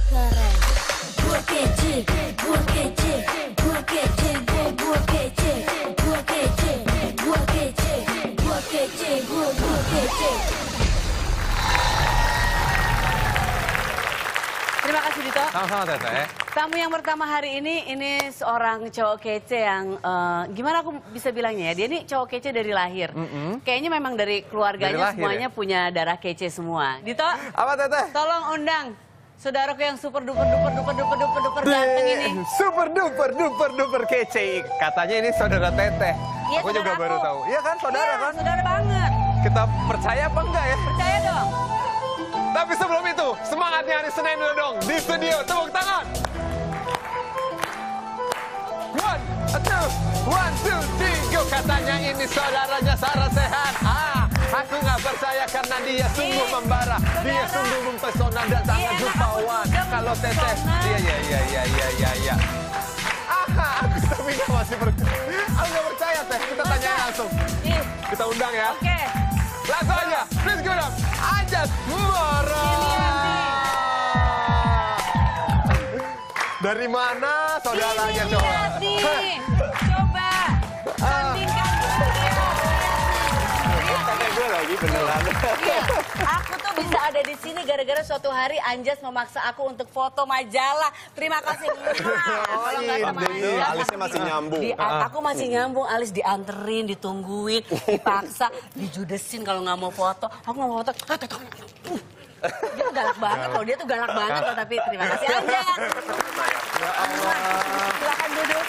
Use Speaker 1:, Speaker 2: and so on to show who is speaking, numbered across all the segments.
Speaker 1: Terima kasih Dito.
Speaker 2: Sama-sama Tete.
Speaker 1: Tamu yang pertama hari ini, ini seorang cowok kece yang uh, gimana aku bisa bilangnya ya, dia ini cowok kece dari lahir. Mm -hmm. Kayaknya memang dari keluarganya dari lahir, ya? semuanya ya? punya darah kece semua. Dito, apa Tete? Tolong undang Saudaraku yang super duper duper duper duper duper duper ganteng ini.
Speaker 2: Super duper duper duper kece. Katanya ini saudara Teteh. Ya, aku juga aku. baru tahu. Iya kan saudara ya, kan? Saudara banget. Kita percaya apa
Speaker 1: enggak ya? Percaya dong.
Speaker 2: Tapi sebelum itu, semangatnya hari Senin dulu dong di studio. Tepuk tangan. One, two, one, two, three, go. Katanya ini saudaranya Sarah Sehat. Ah. Aku nggak percaya karena dia sungguh membara. Dia sungguh mempesona dan sangat jupawan. Kalau teteh, iya iya iya iya iya iya. Ya.
Speaker 1: Aha, aku tapi nggak masih per... Aku nggak percaya teh. Kita tanya langsung. Iya. Kita undang ya. Oke. Langsung aja.
Speaker 2: Please go down. Ajat Mora. Iya, Dari mana iya, saudaranya coba? Jadi beneran.
Speaker 1: Iya. Aku tuh bisa ada di sini gara-gara suatu hari Anjas memaksa aku untuk foto majalah. Terima kasih. Oh, iya. Alisnya masih nyambung. Di, ah. aku masih nyambung, alis dianterin, ditungguin, dipaksa, dijudesin kalau nggak mau foto. Aku nggak mau foto. Dia ah, dia galak banget loh, dia tuh galak banget loh tapi terima kasih Anjas. Ya Allah.
Speaker 2: Silakan duduk.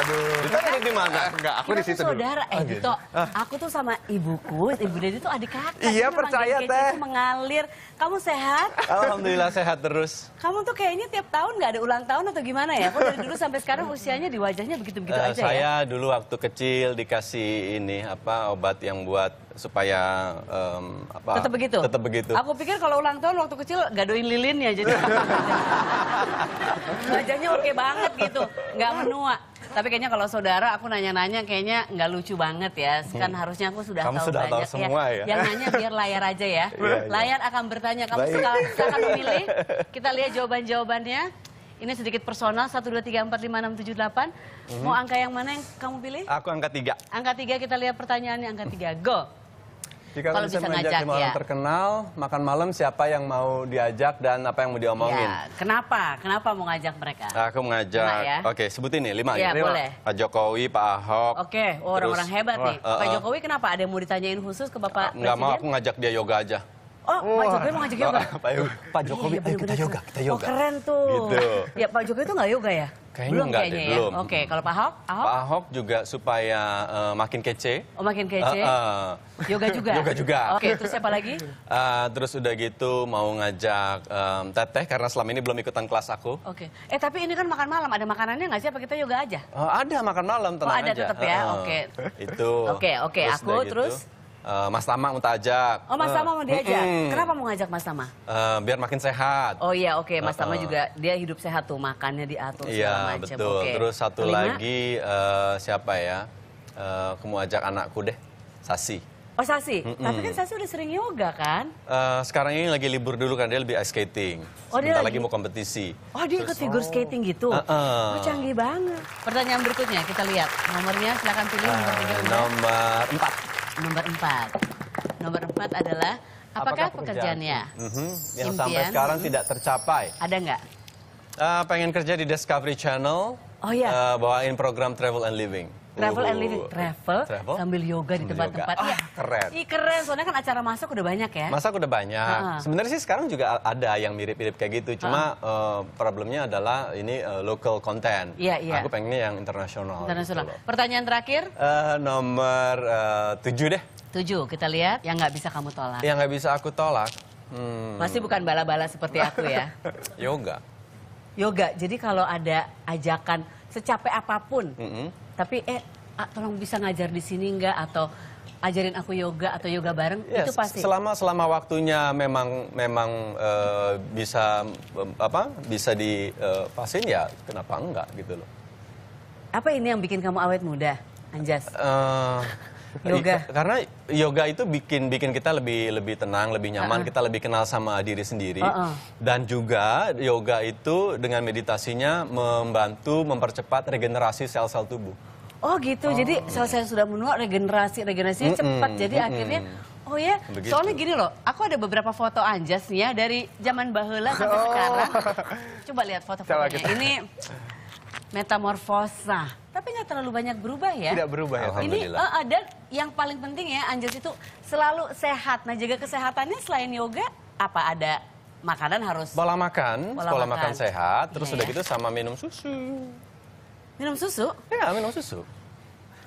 Speaker 2: Aduh. Dita hidup di mana? Eh, Enggak, aku di situ saudara, eh Dito, ah, gitu. gitu. ah.
Speaker 1: aku tuh sama ibuku, ibu Dedi tuh adik kakak. Iya, percaya teh. mengalir. Kamu sehat? Alhamdulillah
Speaker 2: sehat terus.
Speaker 1: Kamu tuh kayaknya tiap tahun nggak ada ulang tahun atau gimana ya? aku dari dulu sampai sekarang usianya di wajahnya begitu-begitu eh, aja ya? Saya
Speaker 2: dulu waktu kecil dikasih ini apa obat yang buat supaya um, apa tetap begitu tetap begitu aku
Speaker 1: pikir kalau ulang tahun waktu kecil gadoin lilin ya jadi wajahnya oke banget gitu nggak menua tapi kayaknya kalau saudara aku nanya-nanya kayaknya nggak lucu banget ya. Hmm. Kan hmm. harusnya aku sudah Kamu tahu sudah banyak tahu ya. semua, ya. ya. Yang nanya biar layar aja ya. Iya, iya. layar akan bertanya. Kamu sekarang silakan memilih. Kita lihat jawaban-jawabannya. Ini sedikit personal, 1, 2, 3, 4, 5, 6, 7, 8. Hmm. Mau mhm. angka yang mana yang kamu pilih?
Speaker 2: Aku angka 3.
Speaker 1: Angka 3, kita lihat pertanyaannya angka 3. Go!
Speaker 2: Jika kalau bisa mengajak yang orang terkenal makan malam siapa yang mau diajak dan apa yang mau diomongin? Ya,
Speaker 1: kenapa? Kenapa mau ngajak mereka? Aku
Speaker 2: mengajak. ya? Oke, sebutin nih lima. lima. Ya? boleh. Pak Jokowi, Pak Ahok. Oke, orang-orang hebat nih. Uh, uh, Pak eh, eh. Jokowi
Speaker 1: kenapa? Ada yang mau ditanyain khusus ke Bapak Enggak Presiden? mau,
Speaker 2: aku ngajak dia yoga aja.
Speaker 1: Oh, Wah. Pak Jokowi mau ngajak
Speaker 2: yoga? Pak, iya, Pak Jokowi, ayo kita yoga, kita oh, yoga. Oh,
Speaker 1: keren tuh. Gitu. Ya, Pak Jokowi itu nggak yoga ya?
Speaker 2: Kayaknya belum enggak kayaknya deh, ya? belum. Oke,
Speaker 1: okay, kalau Pak Ahok? Ahok? Pak
Speaker 2: Ahok juga supaya uh, makin kece.
Speaker 1: Oh, makin kece. Uh, uh. Yoga juga? yoga
Speaker 2: juga. Oke, okay, terus siapa lagi? Uh, terus udah gitu mau ngajak um, Teteh karena selama ini belum ikutan kelas aku.
Speaker 1: Oke. Okay. Eh, tapi ini kan makan malam, ada makanannya nggak sih? Apa kita yoga aja? Uh, ada makan malam, tenang aja. Oh, ada aja. tetap ya? Uh, oke. Okay.
Speaker 2: Itu. Oke, okay, oke. Okay. Aku gitu. terus? Eh, Mas Tama mau ajak. Oh Mas Tama mau diajak. Mm -mm. Kenapa
Speaker 1: mau ngajak Mas Tama?
Speaker 2: Uh, biar makin sehat. Oh
Speaker 1: iya oke okay. Mas uh, Tama eh, juga dia hidup sehat tuh makannya diatur iya, segala macam. Iya betul. Okay. Terus satu Kelima. lagi
Speaker 2: uh, siapa ya? Uh, kamu ajak anakku deh, Sasi.
Speaker 1: Oh Sasi, mm -mm. tapi kan Sasi udah sering yoga kan?
Speaker 2: Uh, sekarang ini lagi libur dulu kan dia lebih ice skating. Oh dia lagi... lagi mau kompetisi.
Speaker 1: Oh dia ikut figure skating gitu? Uh -uh. Oh, canggih banget. Pertanyaan berikutnya kita lihat nomornya, silakan pilih uh,
Speaker 2: Nomor empat.
Speaker 1: Nomor empat. Nomor empat adalah apakah, apakah pekerjaannya? Mm
Speaker 2: Yang Impian. sampai sekarang -hmm. tidak
Speaker 1: tercapai. Ada nggak?
Speaker 2: Uh, pengen kerja di Discovery Channel. Oh ya. Uh, bawain program Travel and Living.
Speaker 1: Travel and living. Travel, Travel? sambil yoga sambil di tempat-tempat. Iya. Ah, keren. Ih, keren. Soalnya kan acara masak udah banyak ya. Masak
Speaker 2: udah banyak. Uh -huh. Sebenarnya sih sekarang juga ada yang mirip-mirip kayak gitu. Cuma uh -huh. uh, problemnya adalah ini uh, local content. Iya, yeah, iya. Yeah. Aku pengennya yang internasional.
Speaker 1: Internasional. Gitu Pertanyaan terakhir?
Speaker 2: Uh, nomor eh, tujuh deh.
Speaker 1: Tujuh. Kita lihat yang nggak bisa kamu tolak. Yang
Speaker 2: nggak bisa aku tolak. Hmm. Pasti bukan
Speaker 1: bala-bala seperti aku ya. Yoga. Yoga. Jadi kalau ada ajakan secapek apapun. Mm -hmm tapi eh ah, tolong bisa ngajar di sini nggak atau ajarin aku yoga atau yoga bareng ya, itu pasti selama
Speaker 2: selama waktunya memang memang uh, bisa apa bisa dipasin eh, uh, ya kenapa enggak gitu loh
Speaker 1: apa ini yang bikin kamu awet muda Anjas uh, yoga
Speaker 2: karena yoga itu bikin bikin kita lebih lebih tenang lebih nyaman uh -uh. kita lebih kenal sama diri sendiri uh -uh. dan juga yoga itu dengan meditasinya membantu mempercepat regenerasi sel-sel tubuh
Speaker 1: Oh gitu, oh. jadi sel gitu. sel sudah menua regenerasi regenerasi mm -mm, cepat, jadi mm -mm. akhirnya Oh ya, Begitu. soalnya gini loh, aku ada beberapa foto Anjas nih ya dari zaman bahula sampai oh. sekarang. Coba lihat foto-fotonya. Ini metamorfosa, tapi nggak terlalu banyak berubah ya. Tidak berubah ya. Ini uh, ada eh, eh, yang paling penting ya, Anjas itu selalu sehat. Nah, jaga kesehatannya selain yoga, apa ada makanan harus?
Speaker 2: Pola makan, pola, makan. sehat, terus sudah iya, udah ya? gitu sama minum susu. Minum susu? Ya, minum susu.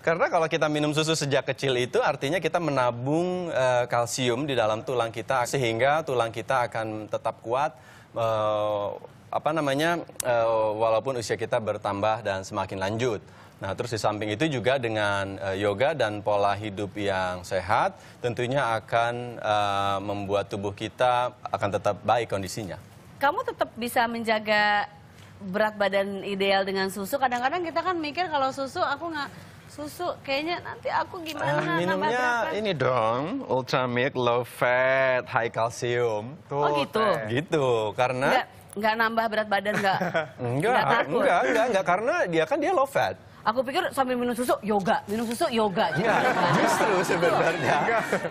Speaker 2: Karena kalau kita minum susu sejak kecil itu artinya kita menabung uh, kalsium di dalam tulang kita sehingga tulang kita akan tetap kuat uh, apa namanya uh, walaupun usia kita bertambah dan semakin lanjut. Nah, terus di samping itu juga dengan uh, yoga dan pola hidup yang sehat tentunya akan uh, membuat tubuh kita akan tetap baik kondisinya.
Speaker 1: Kamu tetap bisa menjaga berat badan ideal dengan susu kadang-kadang kita kan mikir kalau susu aku nggak susu kayaknya nanti aku gimana uh, minumnya
Speaker 2: ini dong ultra milk low fat high calcium tuh oh gitu gitu karena nggak,
Speaker 1: nggak nambah berat badan nggak
Speaker 2: enggak nggak nggak enggak karena dia kan dia low fat
Speaker 1: Aku pikir sambil minum susu yoga, minum susu yoga. Enggak, gitu. justru
Speaker 2: sebenarnya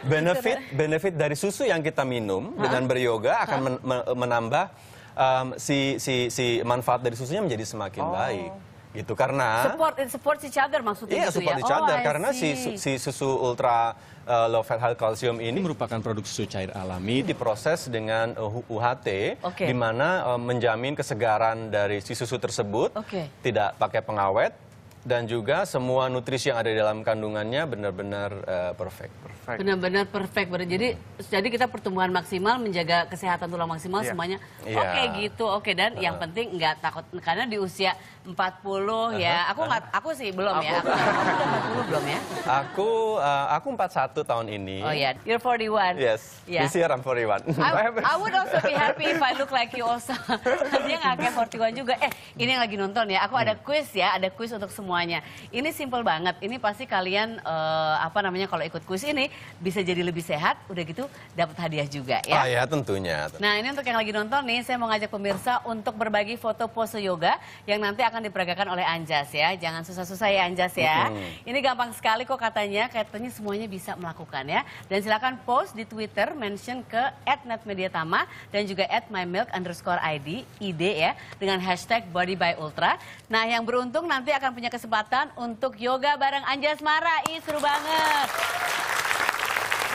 Speaker 2: benefit benefit dari susu yang kita minum Hah? dengan beryoga akan men menambah um, si si si manfaat dari susunya menjadi semakin oh. baik gitu karena
Speaker 1: support support si other maksudnya iya, gitu support ya? each oh, karena si si
Speaker 2: susu ultra uh, low fat high calcium ini merupakan produk susu cair alami diproses dengan uh, eh, UHT okay. di mana uh, menjamin kesegaran dari si susu tersebut okay. tidak pakai pengawet dan juga semua nutrisi yang ada di dalam kandungannya benar-benar uh, perfect. perfect.
Speaker 1: Benar-benar perfect. Benar. Jadi hmm. jadi kita pertumbuhan maksimal, menjaga kesehatan tulang maksimal yeah. semuanya. Yeah. Oke okay, gitu. Oke okay, dan uh. yang penting nggak takut karena di usia 40 ya. Aku nggak aku sih belum aku, ya. Aku, aku udah 40 belum ya?
Speaker 2: Aku uh, aku 41 tahun ini. Oh ya, yeah.
Speaker 1: you're 41. Yes. Yeah. This year I'm
Speaker 2: 41. I, I would
Speaker 1: also be happy if I look like you also. Dia nggak kayak 41 juga. Eh, ini yang lagi nonton ya. Aku hmm. ada quiz ya, ada quiz untuk semuanya. Ini simple banget. Ini pasti kalian uh, apa namanya kalau ikut quiz ini bisa jadi lebih sehat, udah gitu dapat hadiah juga ya. Ah ya, tentunya. Nah, ini untuk yang lagi nonton nih, saya mau ngajak pemirsa untuk berbagi foto pose yoga yang nanti akan diperagakan oleh Anjas ya. Jangan susah-susah ya Anjas ya. Hmm. Ini gampang sekali kok katanya, katanya semuanya bisa melakukan ya. Dan silakan post di Twitter, mention ke @netmediatama dan juga @mymilk_id ID ya dengan hashtag Body by Ultra. Nah yang beruntung nanti akan punya kesempatan untuk yoga bareng Anjas Mara. Ih seru banget.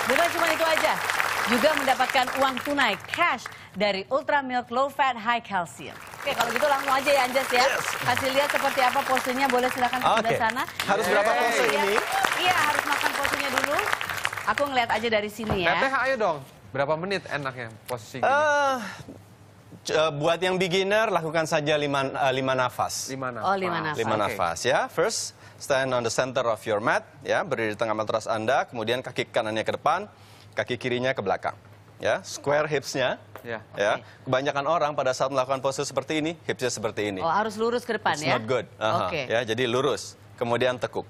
Speaker 1: Bukan cuma itu aja juga mendapatkan uang tunai cash dari Ultra Milk Low Fat High Calcium. Oke, kalau gitu langsung aja ya Anjas ya. Yes. Kasih lihat seperti apa posenya, boleh silakan ke okay. sana. Harus berapa iya, pose ini? Iya, harus makan posenya dulu. Aku ngeliat aja dari sini ya. Teteh, ayo dong.
Speaker 2: Berapa menit enaknya posisi gini? Uh, buat yang beginner lakukan saja lima, uh, lima nafas. Lima nafas. Oh, lima nafas. Lima nafas ya. First, stand on the center of your mat ya, berdiri di tengah matras Anda, kemudian kaki kanannya ke depan kaki kirinya ke belakang. Ya, square hipsnya, Ya. Okay. ya. Kebanyakan orang pada saat melakukan pose seperti ini, hipsnya seperti ini. Oh,
Speaker 1: harus lurus ke depan It's ya. not
Speaker 2: good. Uh -huh. Oke. Okay. Ya, jadi lurus. Kemudian tekuk.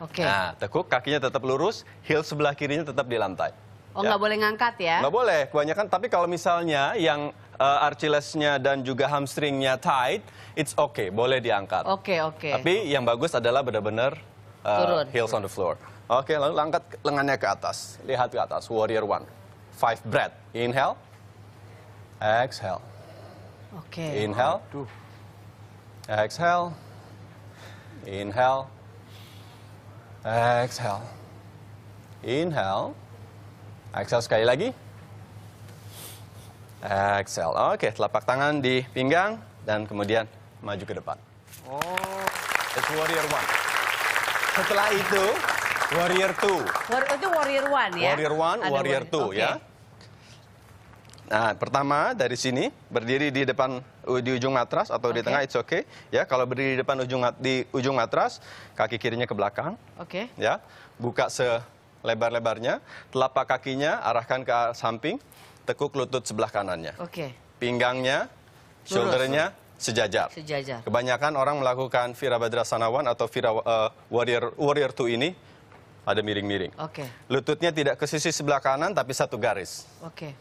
Speaker 2: Oke. Okay. Nah, tekuk kakinya tetap lurus, heel sebelah kirinya tetap di lantai.
Speaker 1: Oh, ya. nggak ya. boleh ngangkat ya? Nggak
Speaker 2: boleh, kebanyakan. Tapi kalau misalnya yang uh, eh, archillesnya dan juga hamstringnya tight, it's okay, boleh diangkat. Oke, okay, oke. Okay. Tapi yang bagus adalah benar-benar uh, Turun. heels on the floor. Oke, okay, lalu angkat lengannya ke atas. Lihat ke atas, warrior one. Five breath. Inhale. Exhale. Oke. Okay. Inhale. Aduh. Exhale. Inhale. Exhale. Inhale. Exhale sekali lagi. Exhale. Oke, telapak tangan di pinggang dan kemudian maju ke depan.
Speaker 1: Oh,
Speaker 2: it's warrior one. Setelah itu Warrior 2.
Speaker 1: War, itu Warrior 1 ya. Warrior 1, Warrior 2 okay. ya.
Speaker 2: Nah, pertama dari sini berdiri di depan di ujung matras atau okay. di tengah it's okay. Ya, kalau berdiri di depan ujung di ujung matras, kaki kirinya ke belakang. Oke. Okay. Ya. Buka selebar-lebarnya, telapak kakinya arahkan ke samping, tekuk lutut sebelah kanannya. Oke. Okay. Pinggangnya, shouldernya sejajar. Sejajar. Kebanyakan orang melakukan Vira Badra Sanawan atau Vira uh, eh, Warrior Warrior 2 ini ada miring-miring. Oke. Okay. Lututnya tidak ke sisi sebelah kanan tapi satu garis. Oke. Okay.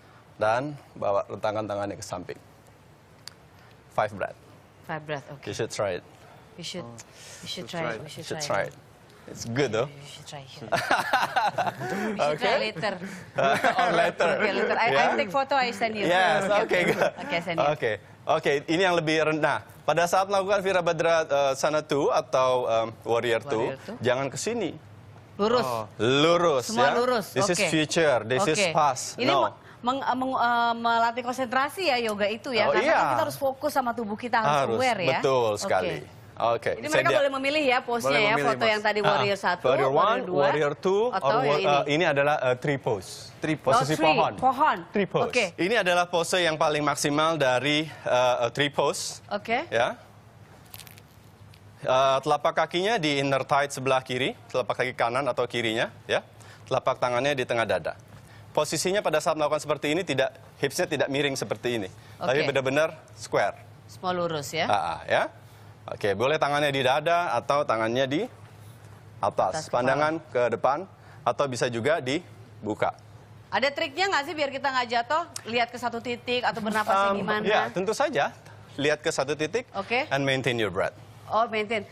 Speaker 2: Dan bawa rentangkan tangannya ke samping. Five breath. Five breath. Oke. Okay. You should try it.
Speaker 1: You should. You should try. It. You should, try. It.
Speaker 2: It's good though. You should try it. you should okay. try later. Uh, later. okay, later. I, yeah. I take
Speaker 1: photo. I send you. Yes. Okay. Good. Okay, send you.
Speaker 2: Okay. Oke, okay, ini yang lebih rendah. Pada saat melakukan Virabhadra uh, eh, 2 atau um, Warrior 2, jangan ke sini. Lurus. Oh. Lurus Semua ya. lurus. This okay. is future, this okay. is past. Ini no.
Speaker 1: Meng, meng, uh, melatih konsentrasi ya yoga itu ya, oh, karena kan iya. kita harus fokus sama tubuh kita harus, harus aware ya. Betul sekali. Okay.
Speaker 2: Oke. Okay. Jadi mereka boleh
Speaker 1: memilih ya pose ya foto mas. yang tadi ah, ah. warrior satu, uh, warrior dua, warrior,
Speaker 2: two, atau or, ini. Uh, ini adalah uh, three pose. Three pose. Posisi oh, three. pohon.
Speaker 1: Pohon. Three pose. Okay.
Speaker 2: Ini adalah pose yang paling maksimal dari uh, three pose. Oke. Okay. Ya. Uh, telapak kakinya di inner thigh sebelah kiri, telapak kaki kanan atau kirinya, ya. Telapak tangannya di tengah dada. Posisinya pada saat melakukan seperti ini tidak hipsnya tidak miring seperti ini, okay. tapi benar-benar square.
Speaker 1: Semua lurus ya. Uh, uh,
Speaker 2: ya. Oke, boleh tangannya di dada atau tangannya di atas. atas Pandangan ke depan atau bisa juga dibuka.
Speaker 1: Ada triknya nggak sih biar kita nggak jatuh? Lihat ke satu titik atau bernapasnya um, gimana? Ya,
Speaker 2: tentu saja. Lihat ke satu titik okay. and maintain your breath.
Speaker 1: Oh, maintain.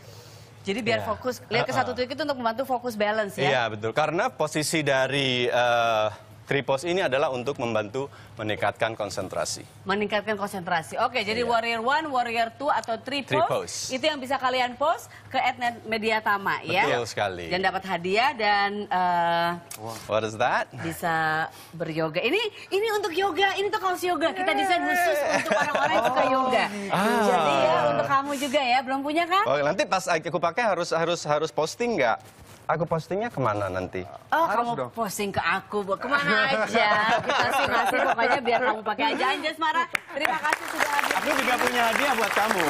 Speaker 1: Jadi biar yeah. fokus. Lihat ke eh, satu eh. titik itu untuk membantu fokus balance ya? Iya, yeah,
Speaker 2: betul. Karena posisi dari... Uh, Tripos ini adalah untuk membantu meningkatkan konsentrasi.
Speaker 1: Meningkatkan konsentrasi. Oke, jadi yeah. Warrior One, Warrior Two atau Tripos, Tripos. itu yang bisa kalian post ke Ednet Media Tama ya. Betul sekali. Dan dapat hadiah dan uh,
Speaker 2: What is that?
Speaker 1: Bisa beryoga. Ini ini untuk yoga, ini tuh kaos yoga. Kita desain khusus untuk orang-orang yang suka oh. yoga. Ah. Jadi ya untuk kamu juga ya, belum punya kan? Oke,
Speaker 2: oh, nanti pas aku pakai harus harus harus posting nggak? Aku postingnya kemana nanti?
Speaker 1: Oh, Harus kamu dong. posting ke aku, buat kemana aja? Kita sih ngasih pokoknya biar kamu pakai aja. Anjas Mara, terima kasih sudah hadir. Aku
Speaker 2: juga punya hadiah buat kamu.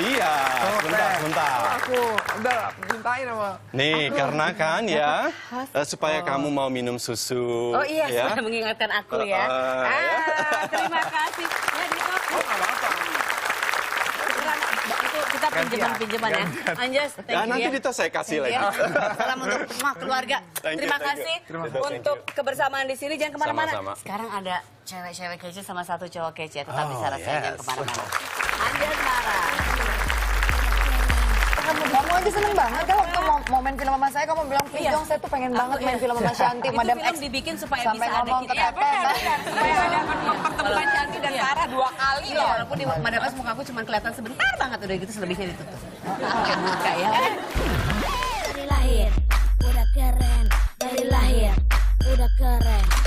Speaker 2: Iya, bentar, bentar. Oh, aku, udah
Speaker 1: mintain sama. Nih, aku. karena kan ya,
Speaker 2: supaya oh. kamu mau minum susu. Oh iya, ya. mengingatkan
Speaker 1: aku ya. Uh, ah, ya. terima kasih. pinjaman-pinjaman ya. Anjas, thank ya, you. Nah, nanti kita saya kasih lagi. Salam untuk rumah keluarga. Terima kasih untuk kebersamaan di sini. Jangan kemana-mana. Sekarang ada cewek-cewek kece sama satu cowok kece. tetapi di oh, rasanya jangan kemana-mana. aja seneng banget kan waktu mau, mau main film sama saya kamu bilang iya. dong saya tuh pengen banget main iya. film sama Shanti Madam X. dibikin supaya bisa ada kita. Iya, supaya ada pertemuan Shanti dan Sarah iya. dua kali loh. Walaupun di Madam X muka aku cuma kelihatan sebentar banget udah gitu selebihnya ditutup. Kayak eh. dari lahir udah keren dari lahir udah keren